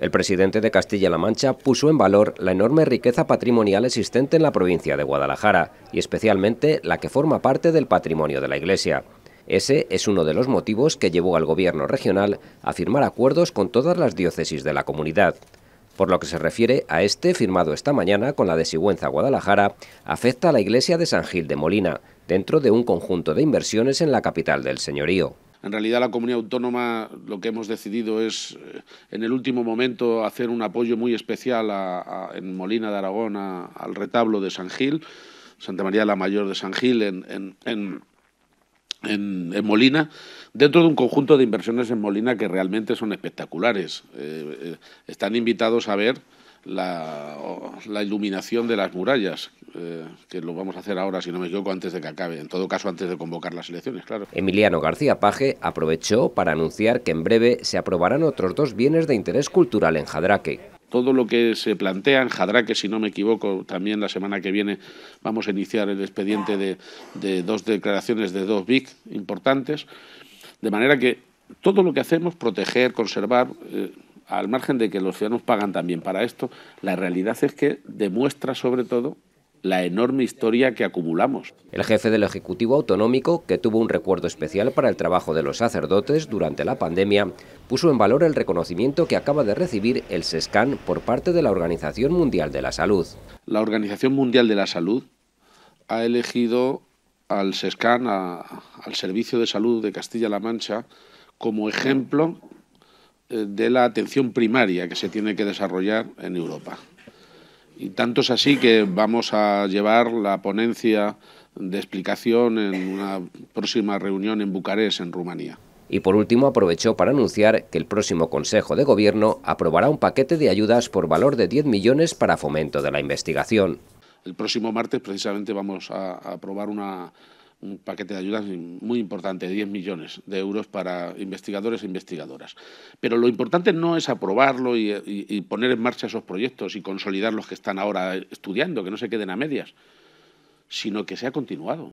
El presidente de Castilla-La Mancha puso en valor la enorme riqueza patrimonial existente en la provincia de Guadalajara y especialmente la que forma parte del patrimonio de la Iglesia. Ese es uno de los motivos que llevó al gobierno regional a firmar acuerdos con todas las diócesis de la comunidad. Por lo que se refiere a este firmado esta mañana con la de Sigüenza Guadalajara, afecta a la iglesia de San Gil de Molina, dentro de un conjunto de inversiones en la capital del señorío. En realidad la comunidad autónoma lo que hemos decidido es eh, en el último momento hacer un apoyo muy especial en Molina de Aragón al retablo de San Gil, Santa María la Mayor de San Gil en, en, Molina, dentro de un conjunto de inversiones en Molina que realmente son espectaculares. Eh, eh, están invitados a ver la, iluminación de las murallas, eh, que lo vamos a hacer ahora, si no me equivoco, antes de que acabe, en todo caso antes de convocar las elecciones, claro. Emiliano García Paje aprovechó para anunciar que en breve se aprobarán otros dos bienes de interés cultural en Jadraque. Todo lo que se plantea en Jadraque, si no me equivoco, también la semana que viene vamos a iniciar el expediente de, dos declaraciones de dos BIC importantes, de manera que todo lo que hacemos, proteger, conservar... Eh, al margen de que los ciudadanos pagan también para esto, la realidad es que demuestra sobre todo la enorme historia que acumulamos. El jefe del Ejecutivo Autonómico, que tuvo un recuerdo especial para el trabajo de los sacerdotes durante la pandemia, puso en valor el reconocimiento que acaba de recibir el SESCAN por parte de la Organización Mundial de la Salud. La Organización Mundial de la Salud ha elegido al SESCAN, al Servicio de Salud de Castilla-La Mancha, como ejemplo eh, de la atención primaria que se tiene que desarrollar en Europa. Y tanto es así que vamos a llevar la ponencia de explicación en una próxima reunión en Bucarest, en Rumanía. Y por último aprovechó para anunciar que el próximo Consejo de Gobierno aprobará un paquete de ayudas por valor de 10 millones para fomento de la investigación. El próximo martes precisamente vamos a aprobar una un paquete de ayudas muy importante, 10 millones de euros para investigadores e investigadoras. Pero lo importante no es aprobarlo y, y, poner en marcha esos proyectos y consolidar los que están ahora estudiando, que no se queden a medias, sino que sea continuado.